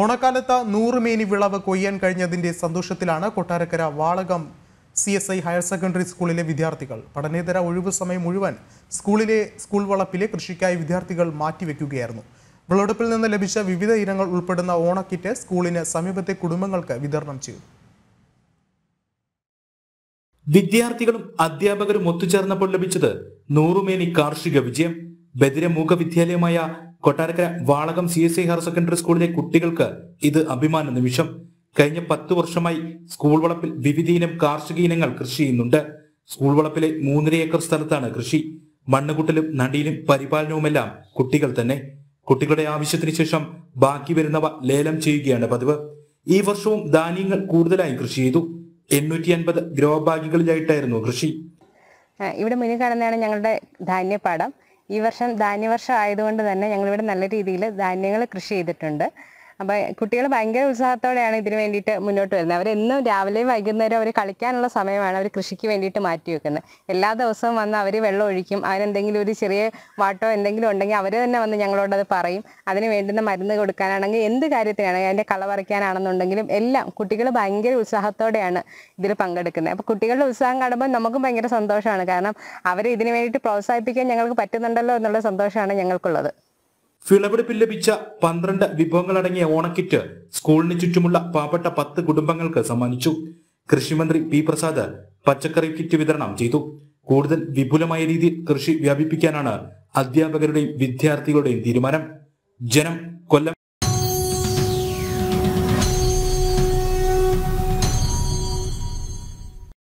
ഓണക്കാലത്ത് നൂറ് മേനി വിളവ് കൊയ്യാൻ കഴിഞ്ഞതിന്റെ സന്തോഷത്തിലാണ് Kottarakkara Valakom C S I higher secondary സ്കൂളിലെ വിദ്യാർത്ഥികൾ പഠനേതര ഒഴിവു സമയം മുഴുവൻ സ്കൂളിലെ സ്കൂൾ വളപ്പിലെ കൃഷിക്കായി വിദ്യാർത്ഥികൾ മാറ്റിവെക്കുകയായിരുന്നു വിളവെടുപ്പിൽ നിന്ന് ലഭിച്ച വിവിധ ഇനങ്ങൾ ഉൾപ്പെടുന്ന ഓണക്കിറ്റ് സ്കൂളിന് സമീപത്തെ കുടുംബങ്ങൾക്ക് വിതരണം ചെയ്തു വിദ്യാർത്ഥികളും അധ്യാപകരും ഒത്തുചേർന്നപ്പോൾ ലഭിച്ചത് നൂറുമേനി കാർഷിക വിജയം ബദിരമൂഖ വിദ്യാലയമായ Kottarakkara Valakom C S I higher secondary സ്കൂളിലെ കുട്ടികൾക്ക് ഇത് അഭിമാന നിമിഷം കഴിഞ്ഞ പത്തു വർഷമായി സ്കൂൾ വളപ്പിൽ വിവിധ ഇനം കാർഷിക ഇനങ്ങൾ കൃഷി ചെയ്യുന്നുണ്ട് സ്കൂൾ വളപ്പിലെ മൂന്നര ഏക്കർ സ്ഥലത്താണ് കൃഷി മണ്ണുകുട്ടലും നടിയിലും പരിപാലനവുമെല്ലാം കുട്ടികൾ തന്നെ കുട്ടികളുടെ ആവശ്യത്തിന് ശേഷം ബാക്കി വരുന്നവ ലേലം ചെയ്യുകയാണ് പതിവ് ഈ വർഷവും ധാന്യങ്ങൾ കൂടുതലായി കൃഷി ചെയ്തു എണ്ണൂറ്റി അൻപത് ഗ്രോബാഗുകളിലായിട്ടായിരുന്നു കൃഷി ഇവിടെ മുന്നിൽ കാണുന്നതാണ് ഞങ്ങളുടെ ധാന്യപാടം ഈ വർഷം ധാന്യവർഷം ആയതുകൊണ്ട് തന്നെ ഞങ്ങളിവിടെ നല്ല രീതിയിൽ ധാന്യങ്ങൾ കൃഷി ചെയ്തിട്ടുണ്ട് അപ്പൊ കുട്ടികൾ ഭയങ്കര ഉത്സാഹത്തോടെയാണ് ഇതിന് വേണ്ടിയിട്ട് മുന്നോട്ട് വരുന്നത് അവരെന്നും രാവിലെയും വൈകുന്നേരം അവർ കളിക്കാനുള്ള സമയമാണ് അവർ കൃഷിക്ക് വേണ്ടിയിട്ട് മാറ്റി വെക്കുന്നത് എല്ലാ ദിവസവും വന്ന് അവർ വെള്ളം ഒഴിക്കും അവരെന്തെങ്കിലും ഒരു ചെറിയ വാട്ടോ എന്തെങ്കിലും ഉണ്ടെങ്കിൽ അവർ തന്നെ വന്ന് ഞങ്ങളോട് അത് പറയും അതിന് വേണ്ടുന്ന മരുന്ന് കൊടുക്കാനാണെങ്കിൽ എന്ത് കാര്യത്തിനാണെങ്കിൽ അതിൻ്റെ കള വരയ്ക്കാനാണെന്നുണ്ടെങ്കിലും എല്ലാം കുട്ടികൾ ഭയങ്കര ഉത്സാഹത്തോടെയാണ് ഇതിൽ പങ്കെടുക്കുന്നത് അപ്പോൾ കുട്ടികളുടെ ഉത്സാഹം കാണുമ്പോൾ നമുക്കും ഭയങ്കര സന്തോഷമാണ് കാരണം അവരെ ഇതിനു വേണ്ടിയിട്ട് പ്രോത്സാഹിപ്പിക്കാൻ ഞങ്ങൾക്ക് പറ്റുന്നുണ്ടല്ലോ എന്നുള്ള സന്തോഷമാണ് ഞങ്ങൾക്കുള്ളത് വിളവെടുപ്പിൽ ലഭിച്ച പന്ത്രണ്ട് വിഭവങ്ങളടങ്ങിയ ഓണക്കിറ്റ് സ്കൂളിന് ചുറ്റുമുള്ള പാവപ്പെട്ട പത്ത് കുടുംബങ്ങൾക്ക് സമ്മാനിച്ചു കൃഷിമന്ത്രി പി പ്രസാദ് പച്ചക്കറി കിറ്റ് വിതരണം ചെയ്തു കൂടുതൽ വിപുലമായ രീതിയിൽ കൃഷി വ്യാപിപ്പിക്കാനാണ് അധ്യാപകരുടെയും വിദ്യാർത്ഥികളുടെയും തീരുമാനം ജനം കൊല്ലം